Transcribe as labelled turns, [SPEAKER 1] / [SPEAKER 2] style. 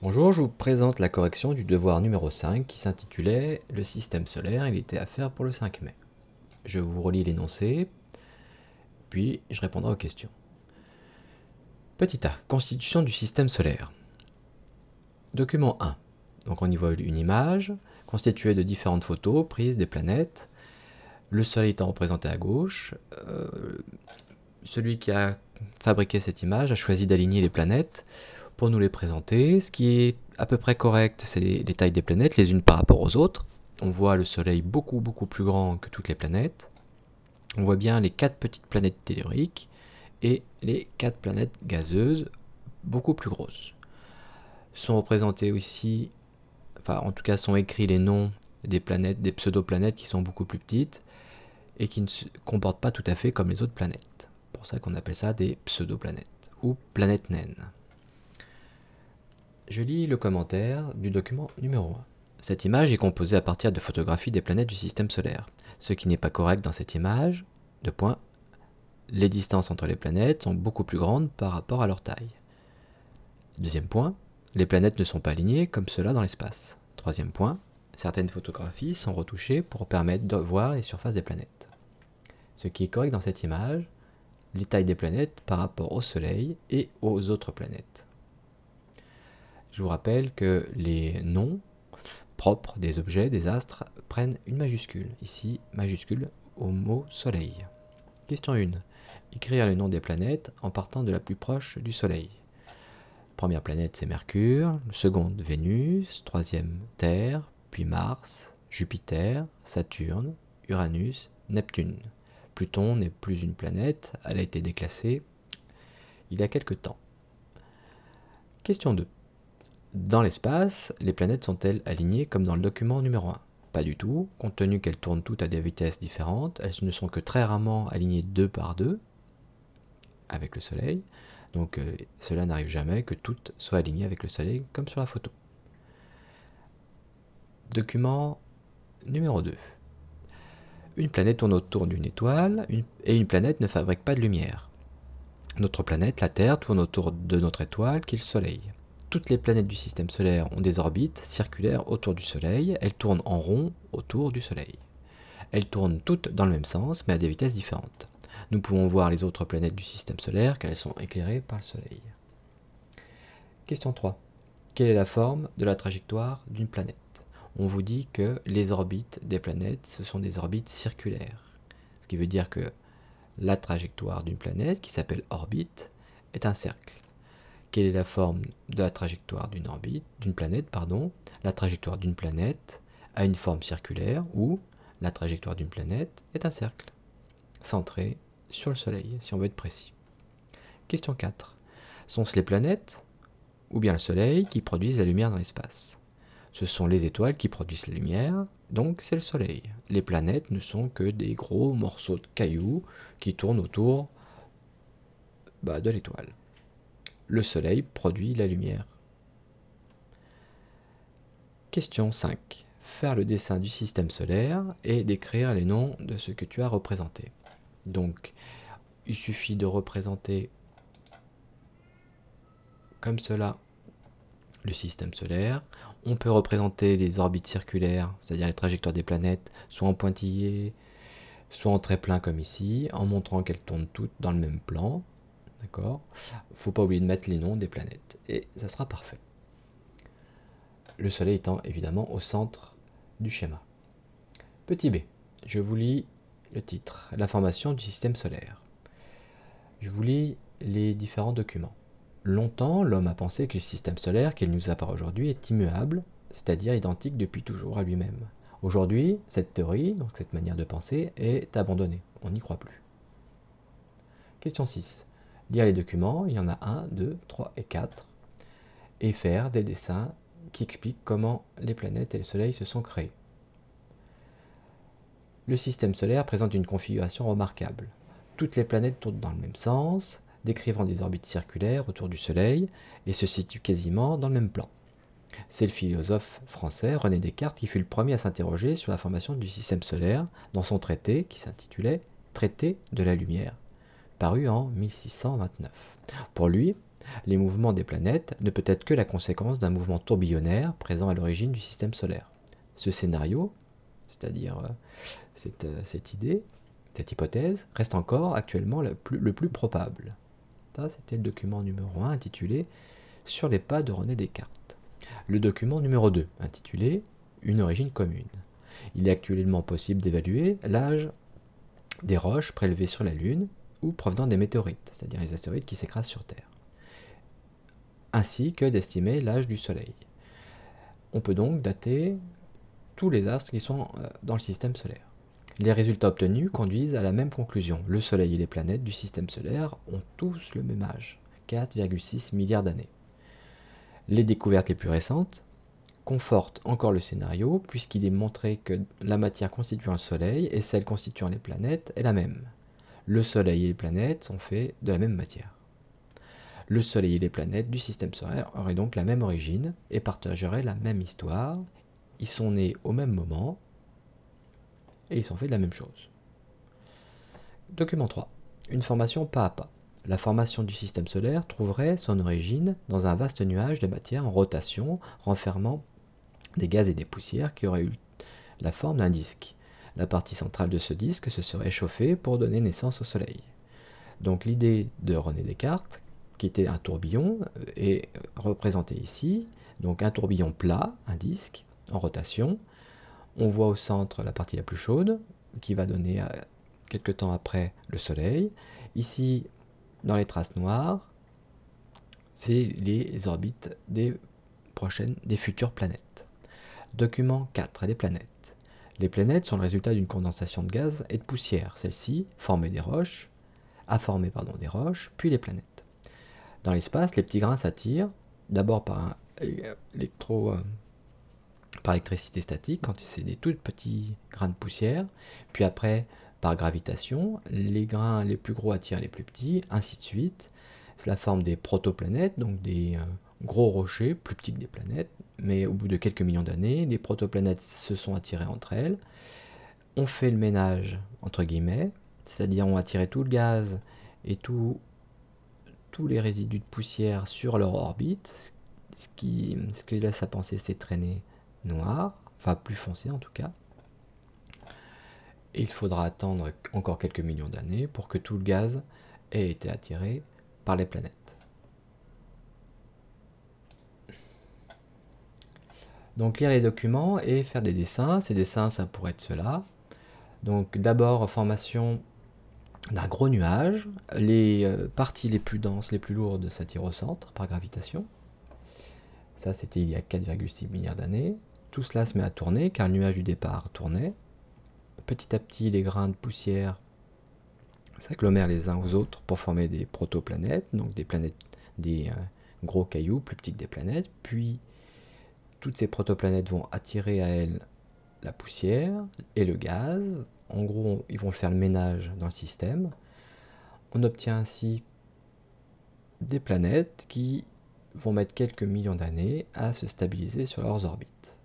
[SPEAKER 1] Bonjour, je vous présente la correction du devoir numéro 5 qui s'intitulait Le système solaire, il était à faire pour le 5 mai. Je vous relis l'énoncé, puis je répondrai aux questions. Petit a, constitution du système solaire. Document 1. Donc on y voit une image constituée de différentes photos prises des planètes. Le Soleil étant représenté à gauche. Euh, celui qui a fabriqué cette image a choisi d'aligner les planètes pour nous les présenter. Ce qui est à peu près correct, c'est les tailles des planètes, les unes par rapport aux autres. On voit le Soleil beaucoup beaucoup plus grand que toutes les planètes. On voit bien les quatre petites planètes telluriques et les quatre planètes gazeuses beaucoup plus grosses. Sont représentées aussi, enfin en tout cas sont écrits les noms des planètes, des pseudo-planètes qui sont beaucoup plus petites et qui ne se comportent pas tout à fait comme les autres planètes. C'est Pour ça qu'on appelle ça des pseudo-planètes ou planètes naines. Je lis le commentaire du document numéro 1. Cette image est composée à partir de photographies des planètes du système solaire. Ce qui n'est pas correct dans cette image, de point, les distances entre les planètes sont beaucoup plus grandes par rapport à leur taille. Deuxième point, les planètes ne sont pas alignées comme cela dans l'espace. Troisième point, certaines photographies sont retouchées pour permettre de voir les surfaces des planètes. Ce qui est correct dans cette image, les tailles des planètes par rapport au Soleil et aux autres planètes. Je vous rappelle que les noms propres des objets, des astres, prennent une majuscule. Ici, majuscule au mot Soleil. Question 1. Écrire le nom des planètes en partant de la plus proche du Soleil. Première planète, c'est Mercure. Seconde, Vénus. Troisième, Terre. Puis Mars, Jupiter, Saturne, Uranus, Neptune. Pluton n'est plus une planète, elle a été déclassée il y a quelque temps. Question 2. Dans l'espace, les planètes sont-elles alignées comme dans le document numéro 1 Pas du tout, compte tenu qu'elles tournent toutes à des vitesses différentes, elles ne sont que très rarement alignées deux par deux avec le Soleil, donc euh, cela n'arrive jamais que toutes soient alignées avec le Soleil comme sur la photo. Document numéro 2. Une planète tourne autour d'une étoile et une planète ne fabrique pas de lumière. Notre planète, la Terre, tourne autour de notre étoile qui est le Soleil toutes les planètes du système solaire ont des orbites circulaires autour du Soleil, elles tournent en rond autour du Soleil. Elles tournent toutes dans le même sens, mais à des vitesses différentes. Nous pouvons voir les autres planètes du système solaire car elles sont éclairées par le Soleil. Question 3. Quelle est la forme de la trajectoire d'une planète On vous dit que les orbites des planètes, ce sont des orbites circulaires. Ce qui veut dire que la trajectoire d'une planète, qui s'appelle orbite, est un cercle quelle est la forme de la trajectoire d'une orbite, d'une planète, pardon. La trajectoire d'une planète a une forme circulaire ou la trajectoire d'une planète est un cercle, centré sur le Soleil, si on veut être précis. Question 4. Sont-ce les planètes ou bien le Soleil qui produisent la lumière dans l'espace Ce sont les étoiles qui produisent la lumière, donc c'est le Soleil. Les planètes ne sont que des gros morceaux de cailloux qui tournent autour bah, de l'étoile. Le soleil produit la lumière. Question 5. Faire le dessin du système solaire et décrire les noms de ce que tu as représenté. Donc, il suffit de représenter comme cela le système solaire. On peut représenter les orbites circulaires, c'est-à-dire les trajectoires des planètes, soit en pointillés, soit en très plein comme ici, en montrant qu'elles tournent toutes dans le même plan. D'accord Faut pas oublier de mettre les noms des planètes et ça sera parfait. Le Soleil étant évidemment au centre du schéma. Petit b, je vous lis le titre, la formation du système solaire. Je vous lis les différents documents. Longtemps, l'homme a pensé que le système solaire qu'il nous apparaît aujourd'hui est immuable, c'est-à-dire identique depuis toujours à lui-même. Aujourd'hui, cette théorie, donc cette manière de penser, est abandonnée. On n'y croit plus. Question 6 lire les documents, il y en a 1, 2, 3 et 4, et faire des dessins qui expliquent comment les planètes et le Soleil se sont créés. Le système solaire présente une configuration remarquable. Toutes les planètes tournent dans le même sens, décrivant des orbites circulaires autour du Soleil, et se situent quasiment dans le même plan. C'est le philosophe français René Descartes qui fut le premier à s'interroger sur la formation du système solaire dans son traité qui s'intitulait Traité de la lumière paru en 1629. Pour lui, les mouvements des planètes ne peut être que la conséquence d'un mouvement tourbillonnaire présent à l'origine du système solaire. Ce scénario, c'est-à-dire euh, euh, cette, idée, cette hypothèse, reste encore actuellement le plus, le plus probable. Ça, c'était le document numéro 1 intitulé Sur les pas de René Descartes. Le document numéro 2 intitulé Une origine commune. Il est actuellement possible d'évaluer l'âge des roches prélevées sur la Lune ou provenant des météorites, c'est-à-dire les astéroïdes qui s'écrasent sur Terre, ainsi que d'estimer l'âge du Soleil. On peut donc dater tous les astres qui sont euh, dans le système solaire. Les résultats obtenus conduisent à la même conclusion. Le Soleil et les planètes du système solaire ont tous le même âge, 4,6 milliards d'années. Les découvertes les plus récentes confortent encore le scénario puisqu'il est montré que la matière constituant le Soleil et celle constituant les planètes est la même. Le Soleil et les planètes sont faits de la même matière. Le Soleil et les planètes du système solaire auraient donc la même origine et partageraient la même histoire. Ils sont nés au même moment et ils sont faits de la même chose. Document 3. Une formation pas à pas. La formation du système solaire trouverait son origine dans un vaste nuage de matière en rotation renfermant des gaz et des poussières qui auraient eu la forme d'un disque. La partie centrale de ce disque se serait chauffée pour donner naissance au Soleil. Donc l'idée de René Descartes, qui était un tourbillon, euh, est représentée ici. Donc un tourbillon plat, un disque, en rotation. On voit au centre la partie la plus chaude, qui va donner euh, quelques temps après le Soleil. Ici, dans les traces noires, c'est les orbites des prochaines, des futures planètes. Document 4, les planètes. Les planètes sont le résultat d'une condensation de gaz et de poussière. celle ci des roches, a formé pardon, des roches, puis les planètes. Dans l'espace, les petits grains s'attirent d'abord par euh, électro, euh, par électricité statique quand c'est des tout petits grains de poussière, puis après par gravitation, les grains les plus gros attirent les plus petits, ainsi de suite. Cela forme des protoplanètes, donc des euh, gros rochers plus petits que des planètes, mais au bout de quelques millions d'années, les protoplanètes se sont attirées entre elles, ont fait le ménage, entre guillemets, c'est-à-dire ont attiré tout le gaz et tous les résidus de poussière sur leur orbite, ce qui, ce qui laisse à penser ces traînées noires, enfin plus foncé en tout cas. Il faudra attendre encore quelques millions d'années pour que tout le gaz ait été attiré par les planètes. Donc lire les documents et faire des dessins. Ces dessins, ça pourrait être cela. Donc d'abord formation d'un gros nuage, les euh, parties les plus denses, les plus lourdes s'attirent au centre par gravitation. Ça c'était il y a 4,6 milliards d'années. Tout cela se met à tourner car le nuage du départ tournait. Petit à petit les grains de poussière s'agglomèrent les uns aux autres pour former des protoplanètes, donc des planètes, des euh, gros cailloux plus petits que des planètes, puis toutes ces protoplanètes vont attirer à elles la poussière et le gaz. En gros, ils vont faire le ménage dans le système. On obtient ainsi des planètes qui vont mettre quelques millions d'années à se stabiliser sur leurs orbites.